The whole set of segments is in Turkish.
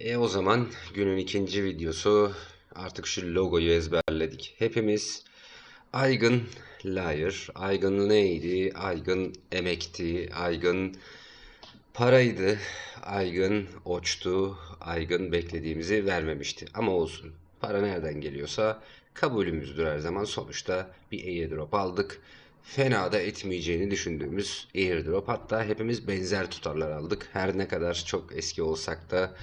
E o zaman günün ikinci videosu artık şu logoyu ezberledik. Hepimiz Aygın Liar, Aygın neydi? Aygın emekti, Aygın paraydı, Aygın oçtu, Aygın beklediğimizi vermemişti. Ama olsun para nereden geliyorsa kabulümüzdür her zaman. Sonuçta bir airdrop aldık. Fena da etmeyeceğini düşündüğümüz airdrop. Hatta hepimiz benzer tutarlar aldık. Her ne kadar çok eski olsak da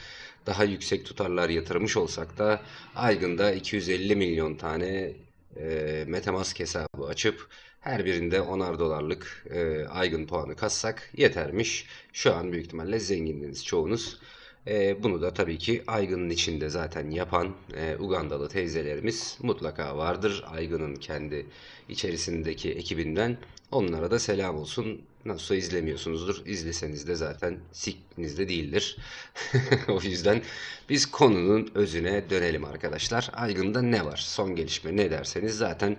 daha yüksek tutarlar yatırmış olsak da Aygın'da 250 milyon tane e, Metamask hesabı açıp her birinde 10'ar dolarlık e, Aygın puanı kassak yetermiş. Şu an büyük ihtimalle zengindiniz çoğunuz. E, bunu da tabii ki Aygın'ın içinde zaten yapan e, Ugandalı teyzelerimiz mutlaka vardır. Aygın'ın kendi içerisindeki ekibinden onlara da selam olsun. nasıl izlemiyorsunuzdur. İzleseniz de zaten sikrinizde değildir. o yüzden biz konunun özüne dönelim arkadaşlar. Aygın'da ne var? Son gelişme ne derseniz zaten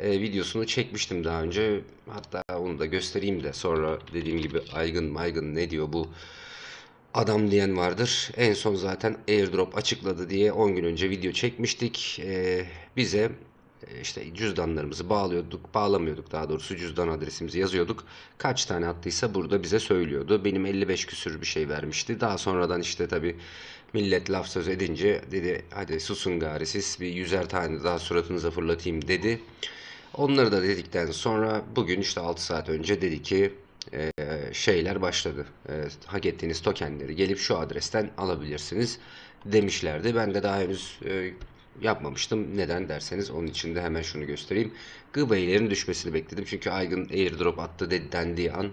e, videosunu çekmiştim daha önce. Hatta onu da göstereyim de sonra dediğim gibi Aygın Maygın ne diyor bu adam diyen vardır. En son zaten airdrop açıkladı diye 10 gün önce video çekmiştik. Ee, bize e, işte cüzdanlarımızı bağlıyorduk, bağlamıyorduk daha doğrusu cüzdan adresimizi yazıyorduk. Kaç tane attıysa burada bize söylüyordu. Benim 55 küsür bir şey vermişti. Daha sonradan işte tabi millet laf söz edince dedi hadi susun gari siz bir yüzer tane daha suratınıza fırlatayım dedi. Onları da dedikten sonra bugün işte 6 saat önce dedi ki e, şeyler başladı. E, hak ettiğiniz tokenleri gelip şu adresten alabilirsiniz demişlerdi. Ben de daha henüz e, yapmamıştım. Neden derseniz onun için de hemen şunu göstereyim. Gıbeylerin düşmesini bekledim. Çünkü Aygın airdrop attı de, dendiği an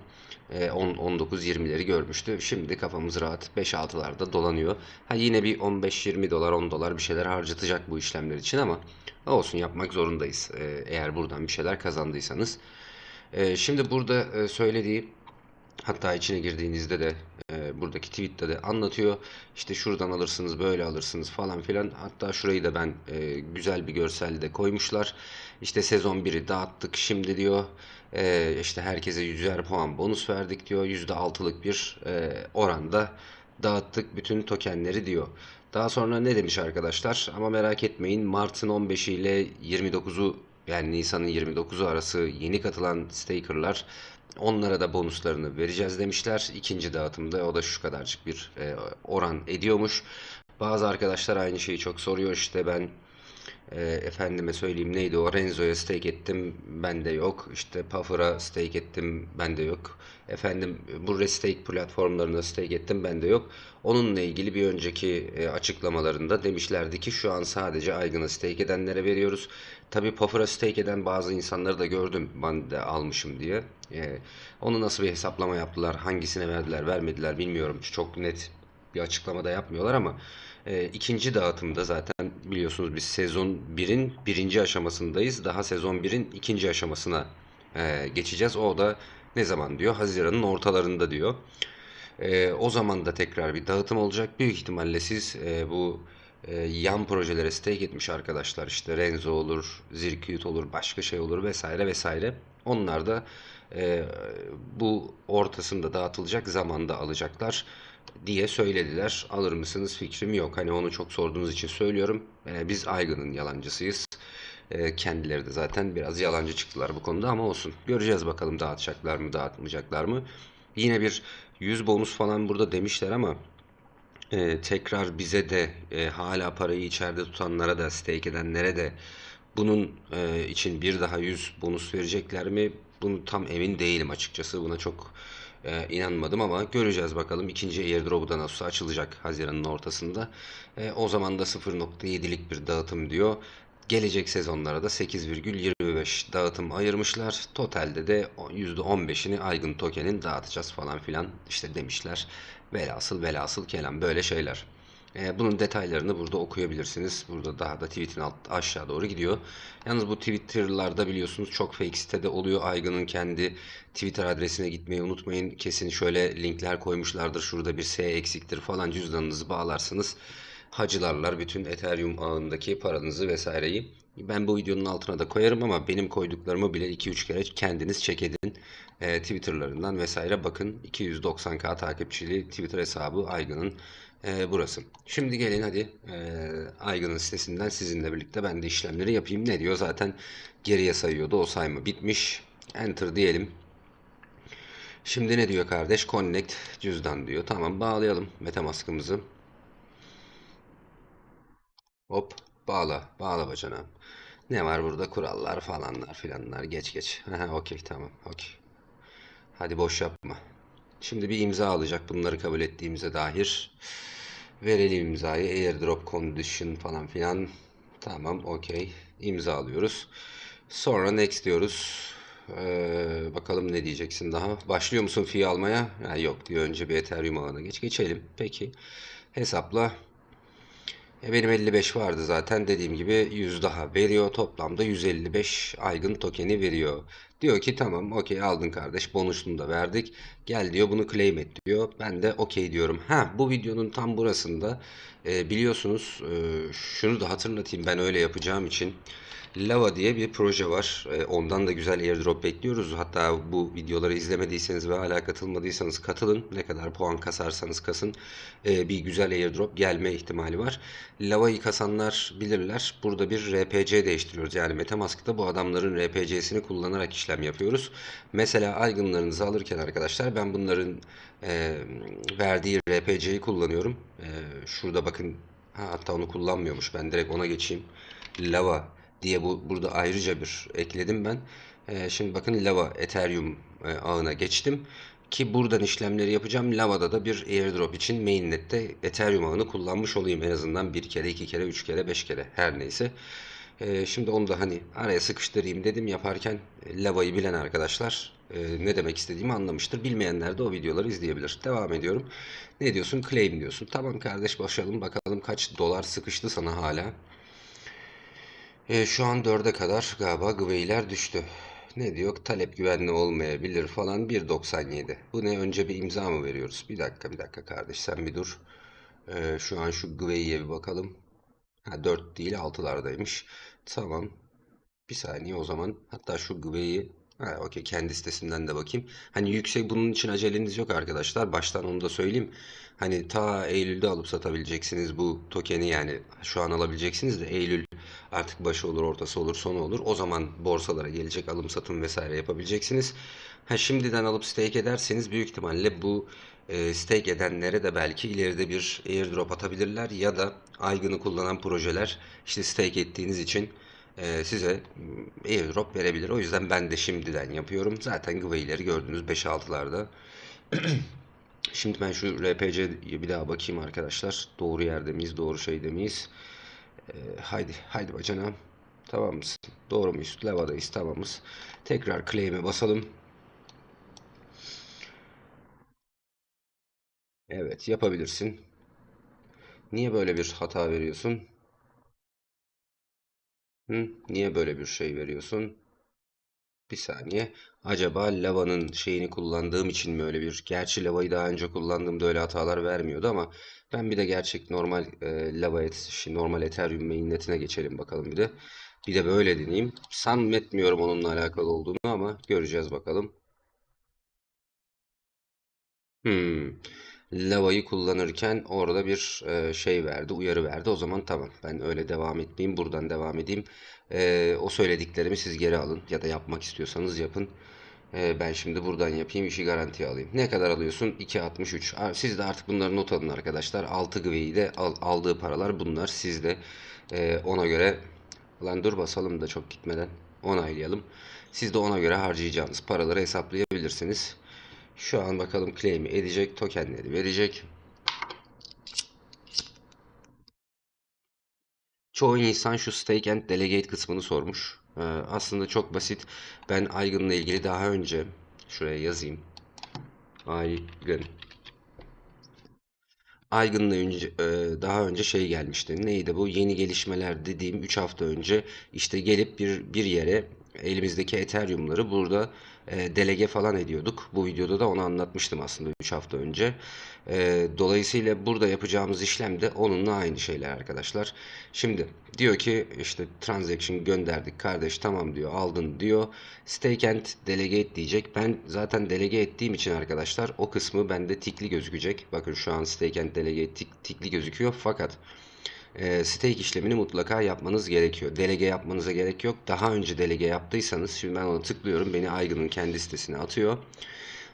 10-19-20'leri e, görmüştü. Şimdi kafamız rahat 5-6'larda dolanıyor. Ha yine bir 15-20 dolar 10 dolar bir şeyler harcatacak bu işlemler için ama olsun yapmak zorundayız. E, eğer buradan bir şeyler kazandıysanız. Ee, şimdi burada e, söylediği hatta içine girdiğinizde de e, buradaki tweette de anlatıyor. İşte şuradan alırsınız böyle alırsınız falan filan. Hatta şurayı da ben e, güzel bir görselde koymuşlar. İşte sezon 1'i dağıttık şimdi diyor. E, işte herkese yüzer puan bonus verdik diyor. %6'lık bir oranda dağıttık bütün tokenleri diyor. Daha sonra ne demiş arkadaşlar? Ama merak etmeyin Mart'ın 15'i ile 29'u yani Nisan'ın 29'u arası yeni katılan staker'lar onlara da bonuslarını vereceğiz demişler. İkinci dağıtımda o da şu kadarcık bir e, oran ediyormuş. Bazı arkadaşlar aynı şeyi çok soruyor işte ben e, efendime söyleyeyim neydi o Renzo'ya stake ettim bende yok işte Puffer'a stake ettim bende yok efendim bu restake platformlarına stake ettim bende yok onunla ilgili bir önceki e, açıklamalarında demişlerdi ki şu an sadece Aygın'a stake edenlere veriyoruz Tabii puffera stake eden bazı insanları da gördüm ben de almışım diye. E, onu nasıl bir hesaplama yaptılar, hangisine verdiler, vermediler bilmiyorum. Çok net bir açıklama da yapmıyorlar ama e, ikinci dağıtımda zaten biliyorsunuz biz sezon 1'in birinci aşamasındayız. Daha sezon 1'in ikinci aşamasına e, geçeceğiz. O da ne zaman diyor? Haziran'ın ortalarında diyor. E, o zaman da tekrar bir dağıtım olacak. Büyük ihtimalle siz e, bu e, yan projelere stake etmiş arkadaşlar. işte Renzo olur, Zirküt olur, başka şey olur vesaire vesaire. Onlar da e, bu ortasında dağıtılacak zamanda alacaklar diye söylediler. Alır mısınız fikrim yok. Hani onu çok sorduğunuz için söylüyorum. E, biz Aygın'ın yalancısıyız. E, kendileri de zaten biraz yalancı çıktılar bu konuda ama olsun. Göreceğiz bakalım dağıtacaklar mı dağıtmayacaklar mı. Yine bir 100 bonus falan burada demişler ama e, tekrar bize de e, hala parayı içeride tutanlara da stake edenlere de bunun e, için bir daha 100 bonus verecekler mi? Bunu tam emin değilim açıkçası. Buna çok e, inanmadım ama göreceğiz bakalım. ikinci airdrop'u da nasıl açılacak Haziran'ın ortasında. E, o zaman da 0.7'lik bir dağıtım diyor. Gelecek sezonlara da 8,25 dağıtım ayırmışlar. Totalde de %15'ini Aygın Token'in dağıtacağız falan filan işte demişler. Velhasıl velhasıl kelam böyle şeyler. Ee, bunun detaylarını burada okuyabilirsiniz. Burada daha da tweetin alt, aşağı doğru gidiyor. Yalnız bu Twitter'larda biliyorsunuz çok fake sitede oluyor. Aygın'ın kendi Twitter adresine gitmeyi unutmayın. Kesin şöyle linkler koymuşlardır. Şurada bir S eksiktir falan cüzdanınızı bağlarsınız. Hacılarlar bütün Ethereum ağındaki paranızı vesaireyi. Ben bu videonun altına da koyarım ama benim koyduklarımı bile 2-3 kere kendiniz çek edin e, Twitter'larından vesaire bakın. 290k takipçili Twitter hesabı Aygın'ın e, burası. Şimdi gelin hadi e, Aygın'ın sitesinden sizinle birlikte ben de işlemleri yapayım. Ne diyor zaten geriye sayıyordu o sayma bitmiş. Enter diyelim. Şimdi ne diyor kardeş? Connect cüzdan diyor. Tamam bağlayalım metamaskımızı. Hop bağla. Bağla bacana. Ne var burada? Kurallar falanlar filanlar. Geç geç. Okey tamam. Okey. Hadi boş yapma. Şimdi bir imza alacak bunları kabul ettiğimize dair. Verelim imzayı. Airdrop condition falan filan. Tamam okey. İmza alıyoruz. Sonra next diyoruz. Ee, bakalım ne diyeceksin daha. Başlıyor musun fee almaya? Yani yok diyor. Önce bir Ethereum ağına geç. Geçelim. Peki. Hesapla. E, benim 55 vardı zaten dediğim gibi 100 daha veriyor. Toplamda 155 aygın tokeni veriyor. Diyor ki tamam okey aldın kardeş bonusunu da verdik. Gel diyor bunu claim et diyor. Ben de okey diyorum. Ha bu videonun tam burasında e, biliyorsunuz e, şunu da hatırlatayım ben öyle yapacağım için. Lava diye bir proje var. E, ondan da güzel airdrop bekliyoruz. Hatta bu videoları izlemediyseniz ve hala katılmadıysanız katılın. Ne kadar puan kasarsanız kasın e, bir güzel airdrop gelme ihtimali var. Lava'yı kasanlar bilirler. Burada bir RPC değiştiriyoruz. Yani Metamask'ta bu adamların RPC'sini kullanarak işlem yapıyoruz. Mesela algınlarınızı alırken arkadaşlar ben bunların e, verdiği RPC'yi kullanıyorum. Şurada bakın hatta onu kullanmıyormuş. Ben direkt ona geçeyim. Lava diye bu burada ayrıca bir ekledim ben. Ee, şimdi bakın Lava Ethereum e, ağına geçtim ki buradan işlemleri yapacağım. Lava'da da bir airdrop için mainnet'te Ethereum ağını kullanmış olayım en azından bir kere, iki kere, üç kere, beş kere her neyse. Ee, şimdi onu da hani araya sıkıştırayım dedim yaparken Lava'yı bilen arkadaşlar e, ne demek istediğimi anlamıştır. Bilmeyenler de o videoları izleyebilir. Devam ediyorum. Ne diyorsun? Claim diyorsun. Tamam kardeş başlayalım bakalım kaç dolar sıkıştı sana hala. E, şu an 4'e kadar galiba gıveyler düştü. Ne diyor? Talep güvenli olmayabilir falan 1.97. Bu ne? Önce bir imza mı veriyoruz? Bir dakika bir dakika kardeş sen bir dur. E, şu an şu gıveyiye bir bakalım. Ha, 4 değil 6'lardaymış. Tamam. Bir saniye o zaman. Hatta şu gıveyi Ha, okey kendi sitesinden de bakayım. Hani yüksek bunun için aceleniz yok arkadaşlar. Baştan onu da söyleyeyim. Hani ta Eylül'de alıp satabileceksiniz bu tokeni yani şu an alabileceksiniz de Eylül artık başı olur, ortası olur, sonu olur. O zaman borsalara gelecek alım satım vesaire yapabileceksiniz. Ha şimdiden alıp stake ederseniz büyük ihtimalle bu e, stake edenlere de belki ileride bir airdrop atabilirler ya da aygını kullanan projeler işte stake ettiğiniz için e, size mm, airdrop verebilir. O yüzden ben de şimdiden yapıyorum. Zaten giveaway'leri gördünüz 5-6'larda. Şimdi ben şu RPC'ye bir daha bakayım arkadaşlar. Doğru yerde miyiz? Doğru şeyde miyiz? E, haydi, haydi bacanam. Tamam mısın? Doğru muyuz? Levadayız. Tamamız. Tekrar claim'e basalım. Evet yapabilirsin. Niye böyle bir hata veriyorsun? Hı, niye böyle bir şey veriyorsun? Bir saniye. Acaba lavanın şeyini kullandığım için mi öyle bir... Gerçi lavayı daha önce kullandığımda öyle hatalar vermiyordu ama ben bir de gerçek normal e, lava et, normal Ethereum mainnetine geçelim bakalım bir de. Bir de böyle deneyeyim. Sanmetmiyorum onunla alakalı olduğunu ama göreceğiz bakalım. Hmm lavayı kullanırken orada bir e, şey verdi, uyarı verdi. O zaman tamam ben öyle devam etmeyeyim, buradan devam edeyim. E, o söylediklerimi siz geri alın ya da yapmak istiyorsanız yapın. E, ben şimdi buradan yapayım, işi garantiye alayım. Ne kadar alıyorsun? 2.63. Siz de artık bunları not alın arkadaşlar. 6 gıveyi de al, aldığı paralar bunlar. Siz de e, ona göre... Lan dur basalım da çok gitmeden onaylayalım. Siz de ona göre harcayacağınız paraları hesaplayabilirsiniz. Şu an bakalım claim'i edecek, tokenleri verecek. Çoğu insan şu stake and delegate kısmını sormuş. Ee, aslında çok basit. Ben Aygın'la ilgili daha önce şuraya yazayım. Aygın. Aygın'la önce, e, daha önce şey gelmişti. Neydi bu? Yeni gelişmeler dediğim 3 hafta önce işte gelip bir, bir yere elimizdeki Ethereum'ları burada e, delege falan ediyorduk. Bu videoda da onu anlatmıştım aslında 3 hafta önce. E, dolayısıyla burada yapacağımız işlem de onunla aynı şeyler arkadaşlar. Şimdi diyor ki işte transaction gönderdik kardeş tamam diyor aldın diyor. Stake and delegate diyecek. Ben zaten delege ettiğim için arkadaşlar o kısmı bende tikli gözükecek. Bakın şu an stake and delegate tik, tikli gözüküyor fakat e, stake işlemini mutlaka yapmanız gerekiyor. Delege yapmanıza gerek yok. Daha önce delege yaptıysanız şimdi ben ona tıklıyorum. Beni Aygın'ın kendi sitesine atıyor.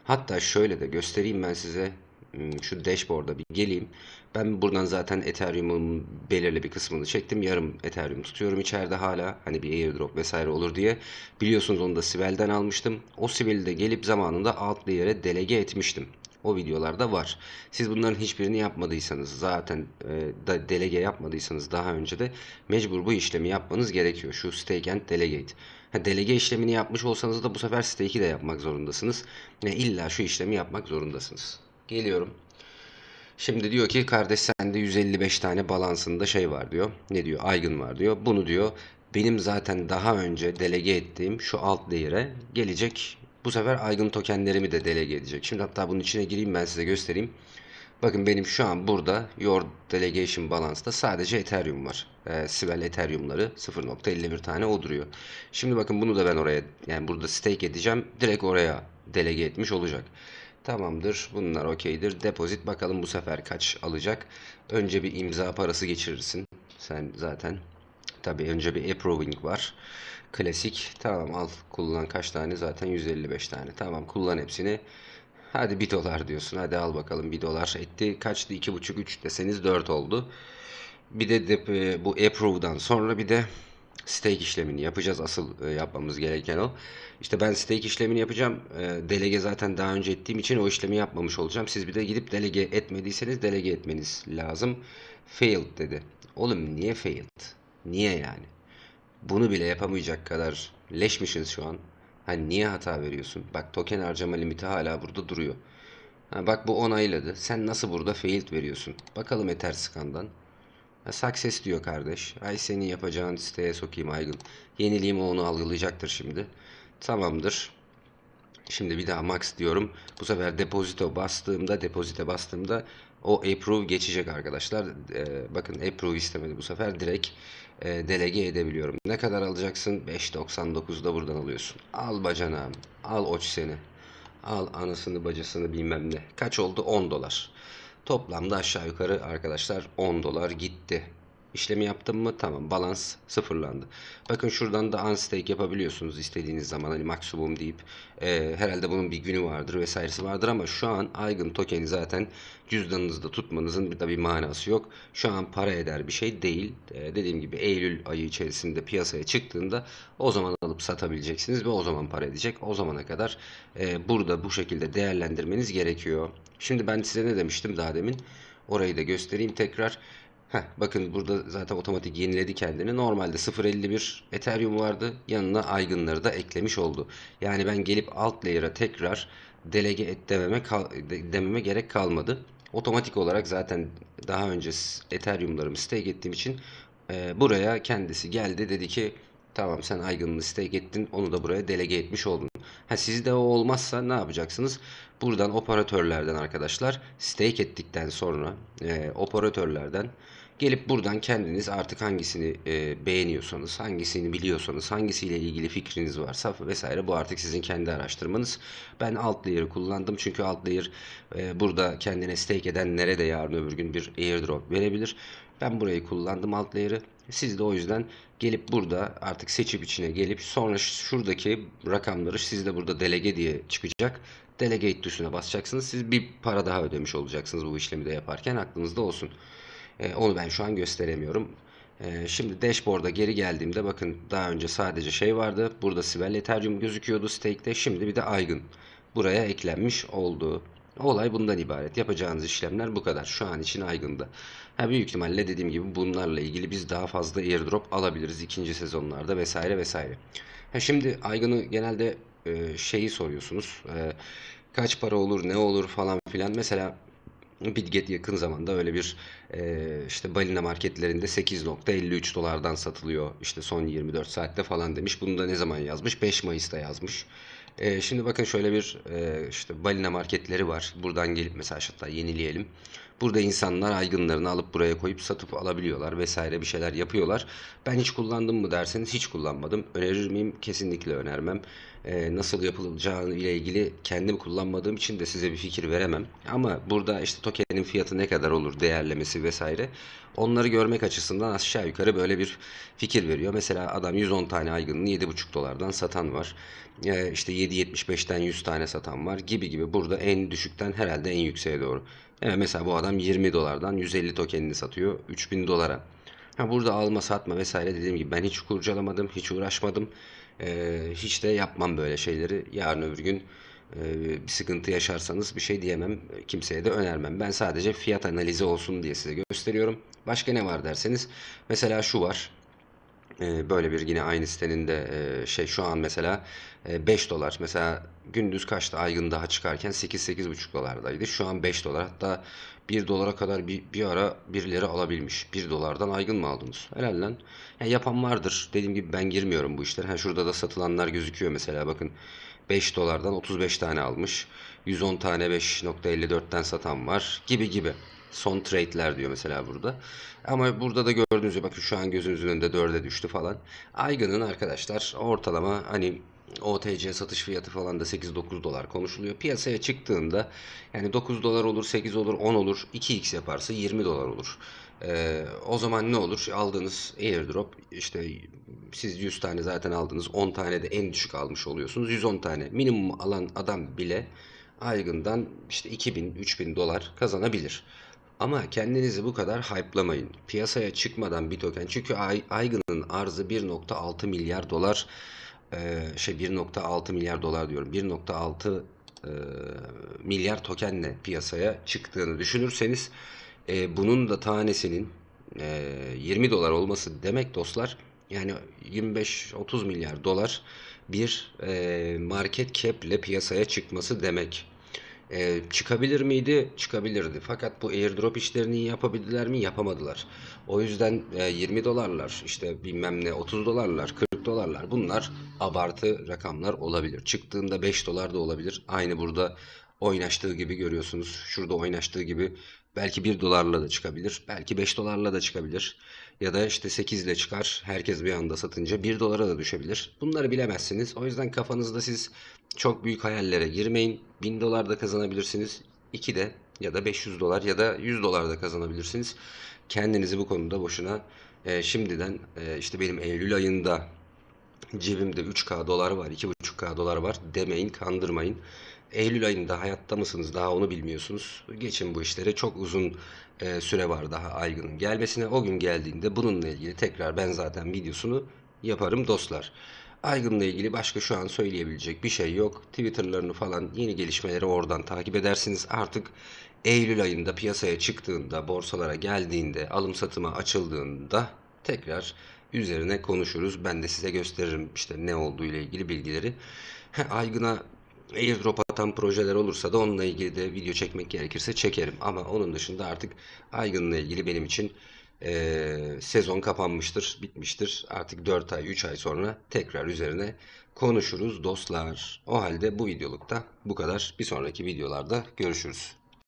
Hatta şöyle de göstereyim ben size hmm, şu dashboard'a bir geleyim. Ben buradan zaten Ethereum'un belirli bir kısmını çektim. Yarım Ethereum tutuyorum içeride hala. Hani bir airdrop vesaire olur diye. Biliyorsunuz onu da Sibel'den almıştım. O Sibel'i de gelip zamanında altlı yere delege etmiştim. O videolarda var. Siz bunların hiçbirini yapmadıysanız zaten e, da delege yapmadıysanız daha önce de mecbur bu işlemi yapmanız gerekiyor. Şu stake and delegate. Ha, delege işlemini yapmış olsanız da bu sefer stake'i de yapmak zorundasınız. Yani e, illa şu işlemi yapmak zorundasınız. Geliyorum. Şimdi diyor ki kardeş sende 155 tane balansında şey var diyor. Ne diyor? Aygın var diyor. Bunu diyor benim zaten daha önce delege ettiğim şu alt değere gelecek bu sefer aygın tokenlerimi de delege edecek. Şimdi hatta bunun içine gireyim ben size göstereyim. Bakın benim şu an burada Your Delegation Balance'da sadece Ethereum var. E, Sibel Ethereum'ları 0.51 tane o duruyor. Şimdi bakın bunu da ben oraya yani burada stake edeceğim. Direkt oraya delege etmiş olacak. Tamamdır. Bunlar okeydir. Depozit bakalım bu sefer kaç alacak. Önce bir imza parası geçirirsin. Sen zaten tabi önce bir approving var. Klasik. Tamam al kullan kaç tane zaten 155 tane. Tamam kullan hepsini. Hadi 1 dolar diyorsun. Hadi al bakalım 1 dolar etti. Kaçtı? 2,5 3 deseniz 4 oldu. Bir de, de e, bu approve'dan sonra bir de stake işlemini yapacağız. Asıl e, yapmamız gereken o. İşte ben stake işlemini yapacağım. E, delege zaten daha önce ettiğim için o işlemi yapmamış olacağım. Siz bir de gidip delege etmediyseniz delege etmeniz lazım. Failed dedi. Oğlum niye failed? Niye yani? bunu bile yapamayacak kadar leşmişiz şu an. Hani niye hata veriyorsun? Bak token harcama limiti hala burada duruyor. Ha, bak bu onayladı. Sen nasıl burada failed veriyorsun? Bakalım Ether Scan'dan. Ha, success diyor kardeş. Ay seni yapacağın siteye sokayım Aygın. Yeniliğimi onu algılayacaktır şimdi. Tamamdır. Şimdi bir daha max diyorum. Bu sefer depozito bastığımda, depozite bastığımda o approve geçecek arkadaşlar. E, bakın approve istemedi bu sefer. Direkt e, delege edebiliyorum. Ne kadar alacaksın? 5.99'da buradan alıyorsun. Al bacanağım. Al oç seni. Al anasını bacasını bilmem ne. Kaç oldu? 10 dolar. Toplamda aşağı yukarı arkadaşlar 10 dolar gitti işlemi yaptım mı tamam balans sıfırlandı. Bakın şuradan da unstake yapabiliyorsunuz istediğiniz zaman hani maksimum deyip e, herhalde bunun bir günü vardır vesairesi vardır ama şu an Aygın tokeni zaten cüzdanınızda tutmanızın bir de bir manası yok. Şu an para eder bir şey değil. E, dediğim gibi Eylül ayı içerisinde piyasaya çıktığında o zaman alıp satabileceksiniz ve o zaman para edecek. O zamana kadar e, burada bu şekilde değerlendirmeniz gerekiyor. Şimdi ben size ne demiştim daha demin? Orayı da göstereyim tekrar. Heh, bakın burada zaten otomatik yeniledi kendini. Normalde 0.51 Ethereum vardı. Yanına aygınları da eklemiş oldu. Yani ben gelip alt layer'a tekrar delege et dememe, dememe gerek kalmadı. Otomatik olarak zaten daha önce Ethereum'larımı stake ettiğim için e, buraya kendisi geldi dedi ki tamam sen aygınını stake ettin onu da buraya delege etmiş oldun. Ha, sizde o olmazsa ne yapacaksınız? Buradan operatörlerden arkadaşlar stake ettikten sonra e, operatörlerden Gelip buradan kendiniz artık hangisini e, beğeniyorsanız, hangisini biliyorsanız, hangisiyle ilgili fikriniz varsa vesaire bu artık sizin kendi araştırmanız. Ben alt layer'ı kullandım çünkü alt layer e, burada kendine stake edenlere de yarın öbür gün bir airdrop verebilir. Ben burayı kullandım alt layer'ı. Siz de o yüzden gelip burada artık seçip içine gelip sonra şuradaki rakamları sizde burada delege diye çıkacak. Delegate tuşuna basacaksınız. Siz bir para daha ödemiş olacaksınız bu işlemi de yaparken aklınızda olsun. E, onu ben şu an gösteremiyorum. E, şimdi dashboard'a geri geldiğimde bakın daha önce sadece şey vardı. Burada Sibel Ethereum gözüküyordu stake'de. Şimdi bir de Aygın buraya eklenmiş oldu. Olay bundan ibaret. Yapacağınız işlemler bu kadar. Şu an için aygında. Ha, büyük ihtimalle dediğim gibi bunlarla ilgili biz daha fazla airdrop alabiliriz ikinci sezonlarda vesaire vesaire. Ha, şimdi aygını genelde e, şeyi soruyorsunuz. E, kaç para olur ne olur falan filan. Mesela Bitget yakın zamanda öyle bir e, işte balina marketlerinde 8.53 dolardan satılıyor işte son 24 saatte falan demiş. Bunu da ne zaman yazmış? 5 Mayıs'ta yazmış. E, şimdi bakın şöyle bir e, işte balina marketleri var. Buradan gelip mesela hatta yenileyelim. Burada insanlar aygınlarını alıp buraya koyup satıp alabiliyorlar vesaire bir şeyler yapıyorlar. Ben hiç kullandım mı derseniz hiç kullanmadım. Önerir miyim? Kesinlikle önermem. Ee, nasıl yapılacağı ile ilgili kendim kullanmadığım için de size bir fikir veremem. Ama burada işte tokenin fiyatı ne kadar olur değerlemesi vesaire onları görmek açısından aşağı yukarı böyle bir fikir veriyor. Mesela adam 110 tane aygınını 7,5 dolardan satan var. Ee, işte 7.75'ten 100 tane satan var gibi gibi. Burada en düşükten herhalde en yükseğe doğru. Evet, mesela bu adam 20 dolardan 150 tokenini satıyor 3000 dolara. Ha burada alma satma vesaire dediğim gibi ben hiç kurcalamadım, hiç uğraşmadım. Ee, hiç de yapmam böyle şeyleri. Yarın öbür gün e, bir sıkıntı yaşarsanız bir şey diyemem. Kimseye de önermem. Ben sadece fiyat analizi olsun diye size gösteriyorum. Başka ne var derseniz mesela şu var. Ee, böyle bir yine aynı sitenin de e, şey şu an mesela 5 e, dolar. Mesela gündüz kaçtı Aygın daha çıkarken 8-8,5 dolardaydı. Şu an 5 dolar. Hatta 1 dolara kadar bir, bir ara birileri alabilmiş. 1 dolardan Aygın mı aldınız? Helal lan. Yani yapan vardır. Dediğim gibi ben girmiyorum bu işlere. Ha, şurada da satılanlar gözüküyor mesela bakın. 5 dolardan 35 tane almış. 110 tane 5.54'ten satan var gibi gibi son trade'ler diyor mesela burada. Ama burada da gördüğünüz gibi bakın şu an gözünüzün önünde 4'e düştü falan. Aygın'ın arkadaşlar ortalama hani OTC satış fiyatı falan da 8-9 dolar konuşuluyor. Piyasaya çıktığında yani 9 dolar olur, 8 olur, 10 olur, 2x yaparsa 20 dolar olur. Ee, o zaman ne olur? Aldığınız airdrop işte siz 100 tane zaten aldınız. 10 tane de en düşük almış oluyorsunuz. 110 tane minimum alan adam bile Aygın'dan işte 2000-3000 dolar kazanabilir. Ama kendinizi bu kadar hype'lamayın. Piyasaya çıkmadan bir token çünkü Aygın'ın arzı 1.6 milyar dolar e, şey 1.6 milyar dolar diyorum 1.6 e, milyar tokenle piyasaya çıktığını düşünürseniz e, bunun da tanesinin 20 dolar olması demek dostlar yani 25-30 milyar dolar bir market cap ile piyasaya çıkması demek. E, çıkabilir miydi? Çıkabilirdi. Fakat bu airdrop işlerini yapabildiler mi? Yapamadılar. O yüzden e, 20 dolarlar, işte bilmem ne 30 dolarlar, 40 dolarlar bunlar abartı rakamlar olabilir. Çıktığında 5 dolar da olabilir. Aynı burada oynaştığı gibi görüyorsunuz. Şurada oynaştığı gibi belki 1 dolarla da çıkabilir. Belki 5 dolarla da çıkabilir ya da işte 8 ile çıkar herkes bir anda satınca 1 dolara da düşebilir. Bunları bilemezsiniz. O yüzden kafanızda siz çok büyük hayallere girmeyin. 1000 dolar da kazanabilirsiniz. 2 de ya da 500 dolar ya da 100 dolar da kazanabilirsiniz. Kendinizi bu konuda boşuna e, şimdiden e, işte benim Eylül ayında cebimde 3K dolar var, 2,5K dolar var demeyin, kandırmayın. Eylül ayında hayatta mısınız daha onu bilmiyorsunuz. Geçin bu işlere çok uzun e, süre var daha Aygın'ın gelmesine. O gün geldiğinde bununla ilgili tekrar ben zaten videosunu yaparım dostlar. Aygın'la ilgili başka şu an söyleyebilecek bir şey yok. Twitter'larını falan yeni gelişmeleri oradan takip edersiniz. Artık Eylül ayında piyasaya çıktığında, borsalara geldiğinde, alım satıma açıldığında tekrar üzerine konuşuruz. Ben de size gösteririm işte ne olduğu ile ilgili bilgileri. Aygın'a airdrop atan projeler olursa da onunla ilgili de video çekmek gerekirse çekerim. Ama onun dışında artık Aygın'la ilgili benim için e, sezon kapanmıştır, bitmiştir. Artık 4 ay, 3 ay sonra tekrar üzerine konuşuruz dostlar. O halde bu videolukta bu kadar. Bir sonraki videolarda görüşürüz.